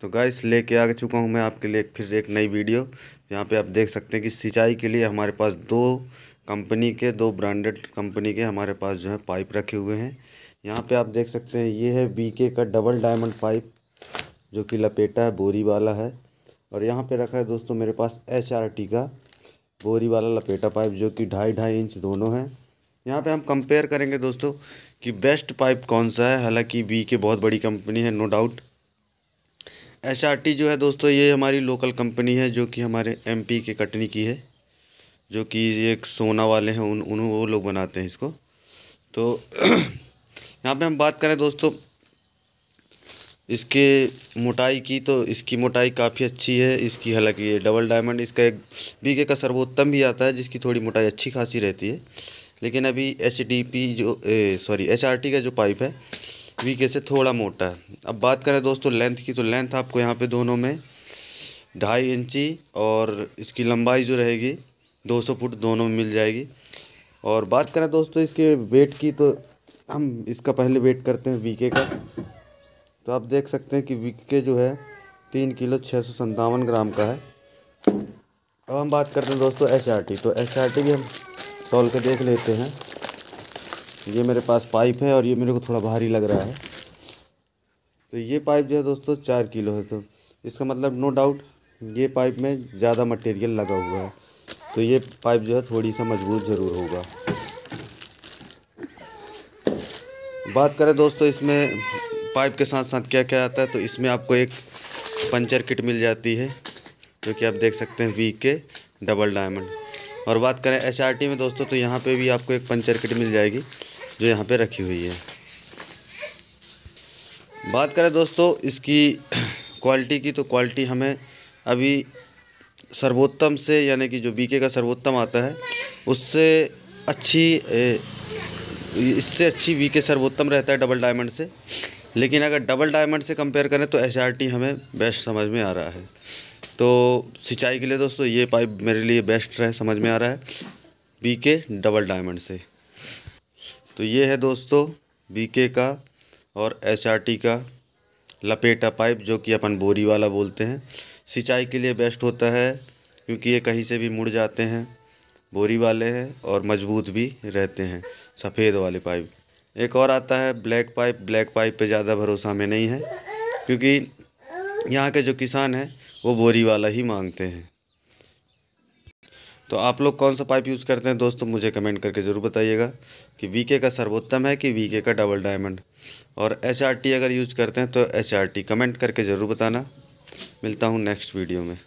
तो गैस लेके आ चुका हूँ मैं आपके लिए फिर एक नई वीडियो यहाँ पे आप देख सकते हैं कि सिंचाई के लिए हमारे पास दो कंपनी के दो ब्रांडेड कंपनी के हमारे पास जो है पाइप रखे हुए हैं यहाँ पे आप देख सकते हैं ये है बीके का डबल डायमंड पाइप जो कि लपेटा है बोरी वाला है और यहाँ पे रखा है दोस्तों मेरे पास एच आर टी का बोरी वाला लपेटा पाइप जो कि ढाई ढाई इंच दोनों है यहाँ पे हम कंपेयर करेंगे दोस्तों कि बेस्ट पाइप कौन सा है हालांकि बी के बहुत बड़ी कंपनी है no doubt H R T जो है दोस्तों ये हमारी लोकल कंपनी है जो कि हमारे एम पी के कटनी की है जो कि एक सोना वाले हैं उन उन वो लोग बनाते हैं इसको तो यहाँ पे हम बात करें दोस्तों इसके मोटाई की तो इसकी मोटाई काफ़ी अच्छी है इसकी हालांकि ये डबल डायमंड इसका एक बीके का सर्वोत्तम भी आता है जिसकी थोड़ी मोटाई अच्छी खासी रहती है लेकिन अभी एच डी पी जो सॉरी एच आर टी का जो पाइप है वीके से थोड़ा मोटा है अब बात करें दोस्तों लेंथ की तो लेंथ आपको यहाँ पे दोनों में ढाई इंची और इसकी लंबाई जो रहेगी 200 फुट दोनों में मिल जाएगी और बात करें दोस्तों इसके वेट की तो हम इसका पहले वेट करते हैं वीके का तो आप देख सकते हैं कि वीके जो है तीन किलो छः सौ सन्तावन ग्राम का है अब हम बात करते हैं दोस्तों एच आर टी तो एच आर टी भी हम तोल के देख लेते हैं ये मेरे पास पाइप है और ये मेरे को थोड़ा भारी लग रहा है तो ये पाइप जो है दोस्तों चार किलो है तो इसका मतलब नो डाउट ये पाइप में ज़्यादा मटेरियल लगा हुआ है तो ये पाइप जो है थोड़ी सा मजबूत ज़रूर होगा बात करें दोस्तों इसमें पाइप के साथ साथ क्या क्या आता है तो इसमें आपको एक पंचर किट मिल जाती है जो कि आप देख सकते हैं वी के डबल डायमंड और बात करें एच में दोस्तों तो यहाँ पे भी आपको एक पंचर किट मिल जाएगी जो यहाँ पे रखी हुई है बात करें दोस्तों इसकी क्वालिटी की तो क्वालिटी हमें अभी सर्वोत्तम से यानी कि जो बीके का सर्वोत्तम आता है उससे अच्छी इससे अच्छी वीके सर्वोत्तम रहता है डबल डायमंड से लेकिन अगर डबल डायमंड से कंपेयर करें तो एच हमें बेस्ट समझ में आ रहा है तो सिंचाई के लिए दोस्तों ये पाइप मेरे लिए बेस्ट रहे समझ में आ रहा है बी के डबल डायमंड से तो ये है दोस्तों बीके का और एसआरटी का लपेटा पाइप जो कि अपन बोरी वाला बोलते हैं सिंचाई के लिए बेस्ट होता है क्योंकि ये कहीं से भी मुड़ जाते हैं बोरी वाले हैं और मजबूत भी रहते हैं सफ़ेद वाले पाइप एक और आता है ब्लैक पाइप ब्लैक पाइप पे ज़्यादा भरोसा हमें नहीं है क्योंकि यहाँ के जो किसान हैं वो बोरी वाला ही मांगते हैं तो आप लोग कौन सा पाइप यूज़ करते हैं दोस्तों मुझे कमेंट करके ज़रूर बताइएगा कि वी का सर्वोत्तम है कि वी का डबल डायमंड और एच अगर यूज़ करते हैं तो एच कमेंट करके ज़रूर बताना मिलता हूँ नेक्स्ट वीडियो में